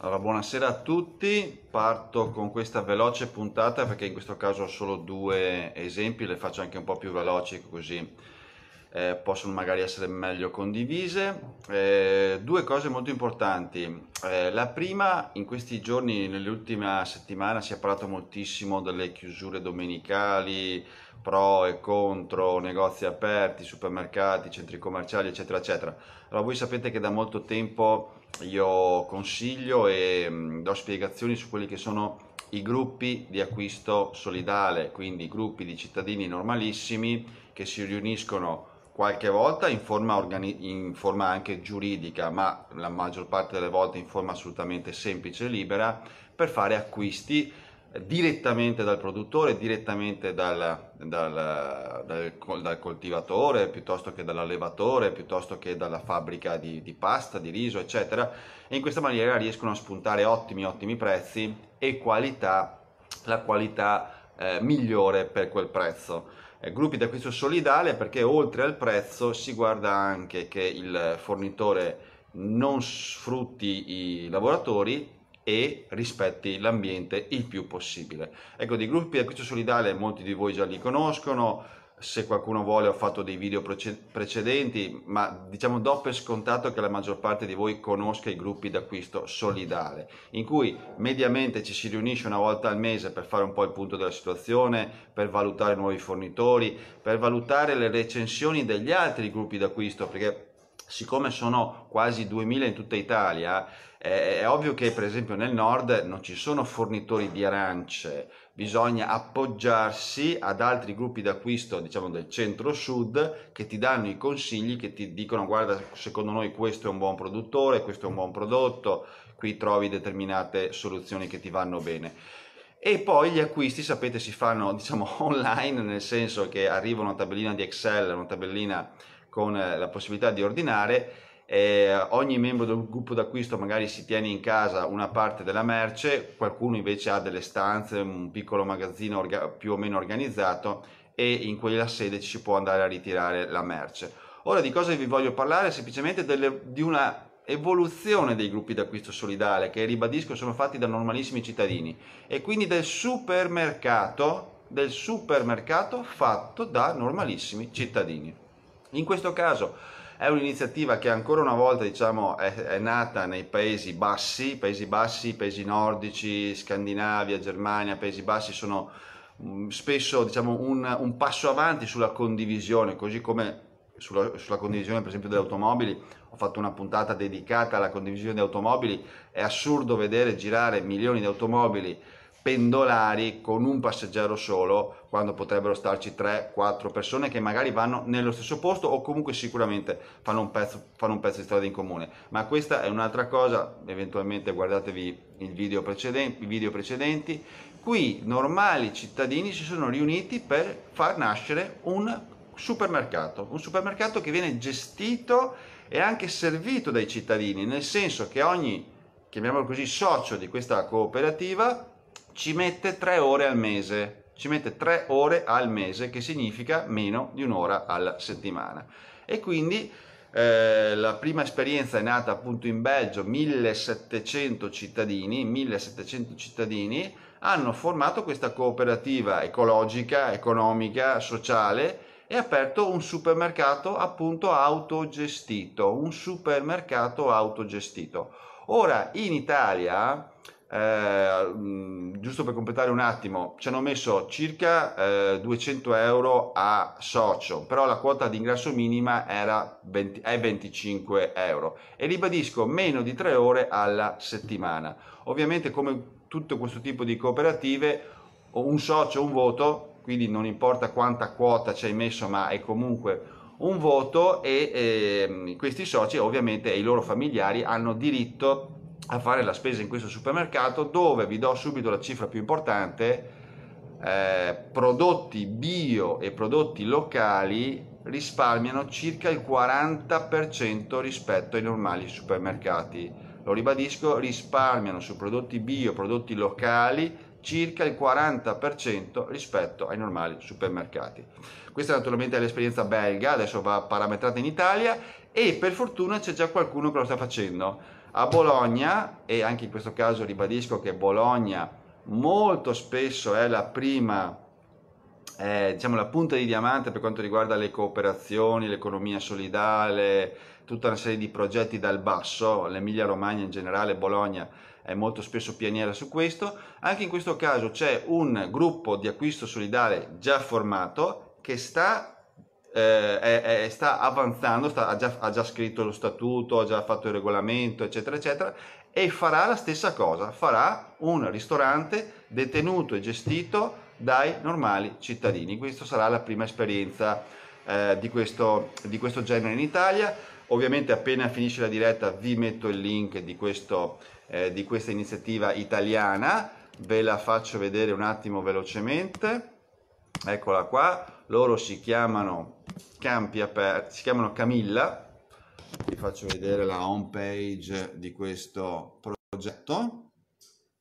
Allora, buonasera a tutti, parto con questa veloce puntata perché in questo caso ho solo due esempi, le faccio anche un po' più veloci così eh, possono magari essere meglio condivise. Eh, due cose molto importanti. Eh, la prima, in questi giorni, nell'ultima settimana, si è parlato moltissimo delle chiusure domenicali, pro e contro, negozi aperti, supermercati, centri commerciali, eccetera, eccetera. Allora voi sapete che da molto tempo io consiglio e mh, mm, do spiegazioni su quelli che sono i gruppi di acquisto solidale, quindi gruppi di cittadini normalissimi che si riuniscono qualche volta in forma, organi- in forma anche giuridica, ma la maggior parte delle volte in forma assolutamente semplice e libera, per fare acquisti direttamente dal produttore, direttamente dal, dal, dal, dal, coltivatore, piuttosto che dall'allevatore, piuttosto che dalla fabbrica di, di, pasta, di riso, eccetera. E in questa maniera riescono a spuntare ottimi, ottimi prezzi e qualità, la qualità eh, migliore per quel prezzo. Eh, gruppi di acquisto solidale perché oltre al prezzo si guarda anche che il fornitore non sfrutti i lavoratori e rispetti l'ambiente il più possibile. Ecco, di gruppi di acquisto solidale molti di voi già li conoscono, se qualcuno vuole ho fatto dei video precedenti, ma diciamo do per scontato che la maggior parte di voi conosca i gruppi d'acquisto solidale, in cui mediamente ci si riunisce una volta al mese per fare un po' il punto della situazione, per valutare nuovi fornitori, per valutare le recensioni degli altri gruppi d'acquisto, perché siccome sono quasi 2000 in tutta Italia, è, è, ovvio che per esempio nel nord non ci sono fornitori di arance, bisogna appoggiarsi ad altri gruppi d'acquisto, diciamo del centro-sud, che ti danno i consigli, che ti dicono guarda, secondo noi questo è un buon produttore, questo è un buon prodotto, qui trovi determinate soluzioni che ti vanno bene e poi gli acquisti sapete si fanno diciamo online nel senso che arriva una tabellina di Excel una tabellina con eh, la possibilità di ordinare. Eh, ogni membro del gruppo d'acquisto magari si tiene in casa una parte della merce, qualcuno invece ha delle stanze, un piccolo magazzino più o meno organizzato e in quella sede ci si può andare a ritirare la merce. Ora di cosa vi voglio parlare? Semplicemente delle, di una evoluzione dei gruppi d'acquisto solidale che ribadisco sono fatti da normalissimi cittadini e quindi del supermercato, del supermercato fatto da normalissimi cittadini. In questo caso è un'iniziativa che ancora una volta diciamo, è, è, nata nei Paesi Bassi, Paesi Bassi, Paesi Nordici, Scandinavia, Germania, Paesi Bassi sono mm, spesso diciamo, un, un, passo avanti sulla condivisione, così come sulla, sulla condivisione per esempio delle automobili, ho fatto una puntata dedicata alla condivisione di automobili, è assurdo vedere girare milioni di automobili pendolari con un passeggero solo quando potrebbero starci 3-4 persone che magari vanno nello stesso posto o comunque sicuramente fanno un, pezzo, fanno un pezzo di strada in comune ma questa è un'altra cosa eventualmente guardatevi video i video precedenti qui normali cittadini si sono riuniti per far nascere un supermercato un supermercato che viene gestito e anche servito dai cittadini nel senso che ogni chiamiamolo così socio di questa cooperativa ci mette tre ore al mese, ci mette tre ore al mese che significa meno di un'ora alla settimana e quindi eh, la prima esperienza è nata appunto in Belgio, 1700 cittadini, 1700 cittadini hanno formato questa cooperativa ecologica, economica, sociale e aperto un supermercato appunto autogestito, un supermercato autogestito. Ora in Italia eh, giusto per completare un attimo, ci hanno messo circa eh, 200 euro a socio, però la quota di ingresso minima era 20, è 25 euro e ribadisco meno di 3 ore alla settimana. Ovviamente come tutto questo tipo di cooperative, un socio, un voto, quindi non importa quanta quota ci hai messo, ma è comunque un voto e eh, questi soci ovviamente e i loro familiari hanno diritto a fare la spesa in questo supermercato dove vi do subito la cifra più importante eh, prodotti bio e prodotti locali risparmiano circa il 40% rispetto ai normali supermercati lo ribadisco risparmiano su prodotti bio prodotti locali circa il 40% rispetto ai normali supermercati. Questa naturalmente è l'esperienza belga, adesso va parametrata in Italia e per fortuna c'è già qualcuno che lo sta facendo. A Bologna, e anche in questo caso ribadisco che Bologna molto spesso è la prima, eh, diciamo la punta di diamante per quanto riguarda le cooperazioni, l'economia solidale, tutta una serie di progetti dal basso, l'Emilia Romagna in generale, Bologna è molto spesso pioniera su questo, anche in questo caso c'è un gruppo di acquisto solidale già formato che sta eh, è, è, sta avanzando, sta, ha, già, ha, già, scritto lo statuto, ha già fatto il regolamento, eccetera, eccetera, e farà la stessa cosa, farà un ristorante detenuto e gestito dai normali cittadini. Questa sarà la prima esperienza eh, di, questo, di questo genere in Italia. Ovviamente appena finisce la diretta vi metto il link di, questo, eh, di questa iniziativa italiana, ve la faccio vedere un attimo velocemente eccola qua, loro si chiamano Campi Aperti, si chiamano Camilla, vi faccio vedere la home page di questo progetto,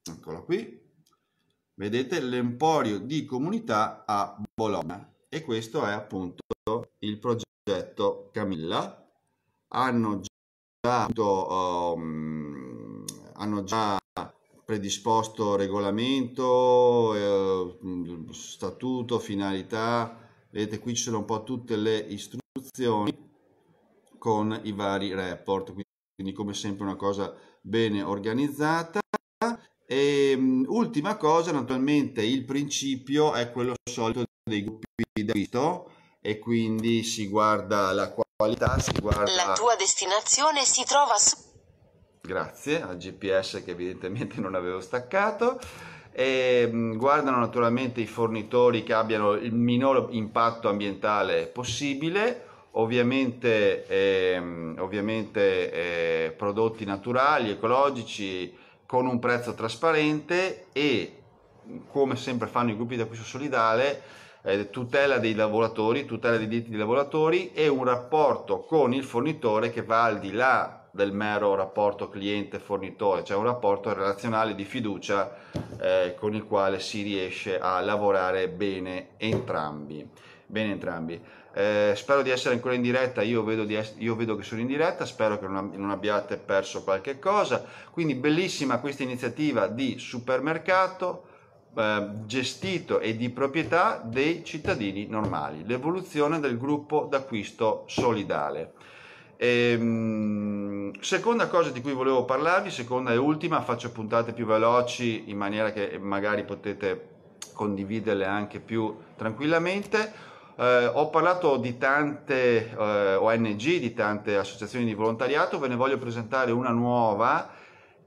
eccola qui, vedete l'emporio di comunità a Bologna e questo è appunto il progetto Camilla, hanno già, um, hanno già predisposto regolamento, eh, statuto, finalità, vedete qui ci sono un po' tutte le istruzioni con i vari report, quindi come sempre una cosa bene organizzata. E um, ultima cosa, naturalmente il principio è quello solito dei gruppi di acquisto e quindi si guarda la qualità, si guarda... La tua destinazione si trova su grazie al GPS che evidentemente non avevo staccato. E mm, guardano naturalmente i fornitori che abbiano il minor impatto ambientale possibile, ovviamente, ehm, ovviamente eh, prodotti naturali, ecologici, con un prezzo trasparente e mm, come sempre fanno i gruppi di acquisto solidale, eh, tutela dei lavoratori, tutela dei diritti dei lavoratori e un rapporto con il fornitore che va al di là del mero rapporto cliente-fornitore, cioè un rapporto relazionale di fiducia eh, con il quale si riesce a lavorare bene entrambi. Bene entrambi. Eh, spero di essere ancora in diretta, io vedo, di es- io vedo, che sono in diretta, spero che non, abbiate perso qualche cosa. Quindi bellissima questa iniziativa di supermercato eh, gestito e di proprietà dei cittadini normali, l'evoluzione del gruppo d'acquisto solidale. E, ehm, seconda cosa di cui volevo parlarvi, seconda e ultima, faccio puntate più veloci in maniera che magari potete condividerle anche più tranquillamente. Eh, ho parlato di tante eh, ONG, di tante associazioni di volontariato, ve ne voglio presentare una nuova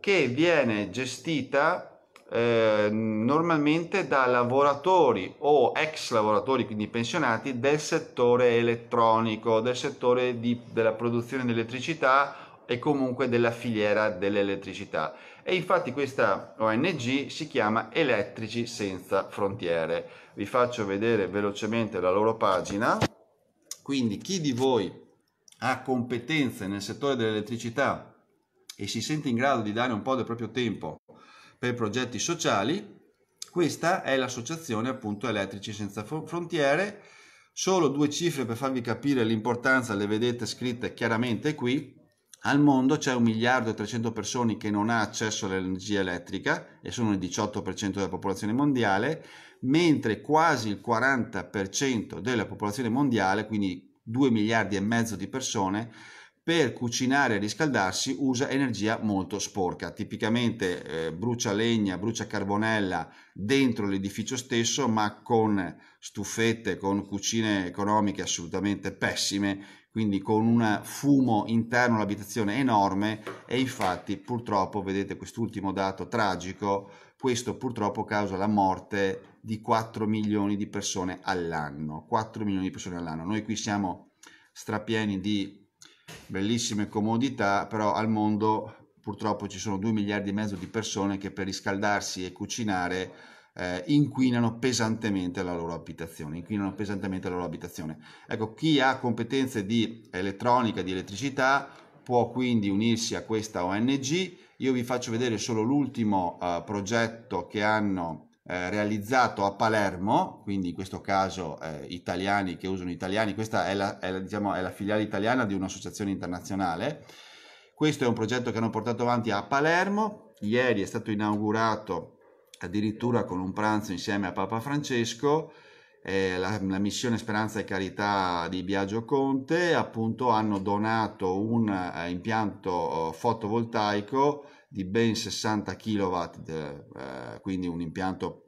che viene gestita eh, normalmente da lavoratori o ex lavoratori, quindi pensionati, del settore elettronico, del settore di, della produzione di elettricità e comunque della filiera dell'elettricità. E infatti questa ONG si chiama Elettrici Senza Frontiere. Vi faccio vedere velocemente la loro pagina. Quindi chi di voi ha competenze nel settore dell'elettricità e si sente in grado di dare un po' del proprio tempo per progetti sociali. Questa è l'associazione appunto Elettrici Senza Frontiere. Solo due cifre per farvi capire l'importanza, le vedete scritte chiaramente qui. Al mondo c'è un miliardo e 300 persone che non ha accesso all'energia elettrica e sono il 18% della popolazione mondiale, mentre quasi il 40% della popolazione mondiale, quindi 2 miliardi e mezzo di persone, per cucinare e riscaldarsi usa energia molto sporca, tipicamente eh, brucia legna, brucia carbonella dentro l'edificio stesso, ma con stufette, con cucine economiche assolutamente pessime, quindi con un fumo interno all'abitazione enorme e infatti purtroppo, vedete quest'ultimo dato tragico, questo purtroppo causa la morte di 4 milioni di persone all'anno, 4 milioni di persone all'anno. Noi qui siamo strapieni di bellissime comodità, però al mondo purtroppo ci sono 2 miliardi e mezzo di persone che per riscaldarsi e cucinare eh, inquinano pesantemente la loro abitazione, inquinano pesantemente la loro abitazione. Ecco, chi ha competenze di elettronica, di elettricità, può quindi unirsi a questa ONG. Io vi faccio vedere solo l'ultimo eh, progetto che hanno eh, realizzato a Palermo, quindi in questo caso eh, italiani che usano italiani, questa è la, è, la, diciamo, è la filiale italiana di un'associazione internazionale. Questo è un progetto che hanno portato avanti a Palermo, ieri è stato inaugurato addirittura con un pranzo insieme a Papa Francesco, eh, la, la, missione Speranza e Carità di Biagio Conte appunto hanno donato un eh, impianto oh, fotovoltaico di ben 60 kW, eh, quindi un impianto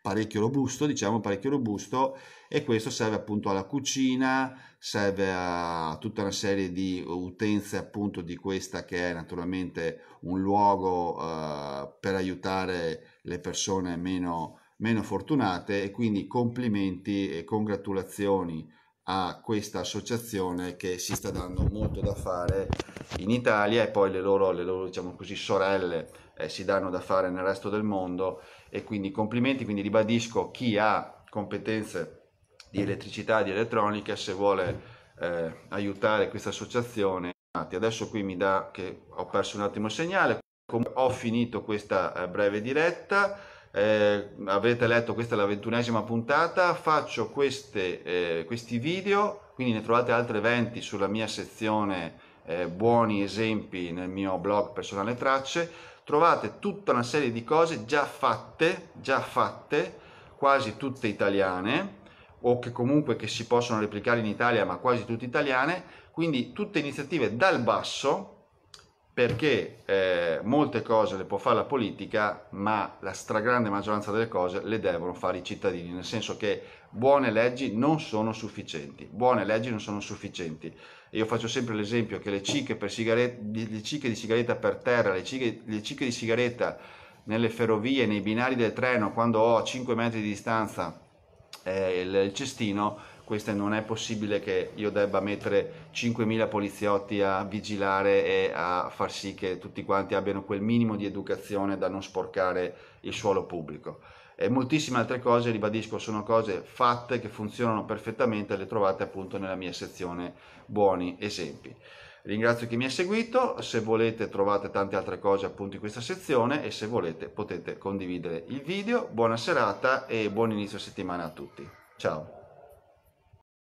parecchio robusto, diciamo parecchio robusto, e questo serve appunto alla cucina, serve a tutta una serie di utenze appunto di questa che è naturalmente un luogo eh, per aiutare le persone meno, meno fortunate e quindi complimenti e congratulazioni a questa associazione che si sta dando molto da fare in Italia e poi le loro, le loro diciamo così, sorelle eh, si danno da fare nel resto del mondo e quindi complimenti, quindi ribadisco chi ha competenze di elettricità, di elettronica, se vuole eh, aiutare questa associazione. Adesso qui mi dà che ho perso un attimo il segnale, ho finito questa eh, breve diretta eh, avrete letto questa è la ventunesima puntata, faccio queste, eh, questi video, quindi ne trovate altre 20 sulla mia sezione eh, buoni esempi nel mio blog personale tracce, trovate tutta una serie di cose già fatte, già fatte, quasi tutte italiane o che comunque che si possono replicare in Italia, ma quasi tutte italiane, quindi tutte iniziative dal basso perché eh, molte cose le può fare la politica, ma la stragrande maggioranza delle cose le devono fare i cittadini, nel senso che buone leggi non sono sufficienti, buone leggi non sono sufficienti. Io faccio sempre l'esempio che le cicche, le cicche di sigaretta per terra, le cicche, le cicche di sigaretta nelle ferrovie, nei binari del treno, quando ho a 5 metri di distanza eh, il, il cestino, questa non è possibile che io debba mettere 5.000 poliziotti a vigilare e a far sì che tutti quanti abbiano quel minimo di educazione da non sporcare il suolo pubblico. E moltissime altre cose, ribadisco, sono cose fatte che funzionano perfettamente, le trovate appunto nella mia sezione buoni esempi. Ringrazio chi mi ha seguito, se volete trovate tante altre cose appunto in questa sezione e se volete potete condividere il video. Buona serata e buon inizio settimana a tutti. Ciao!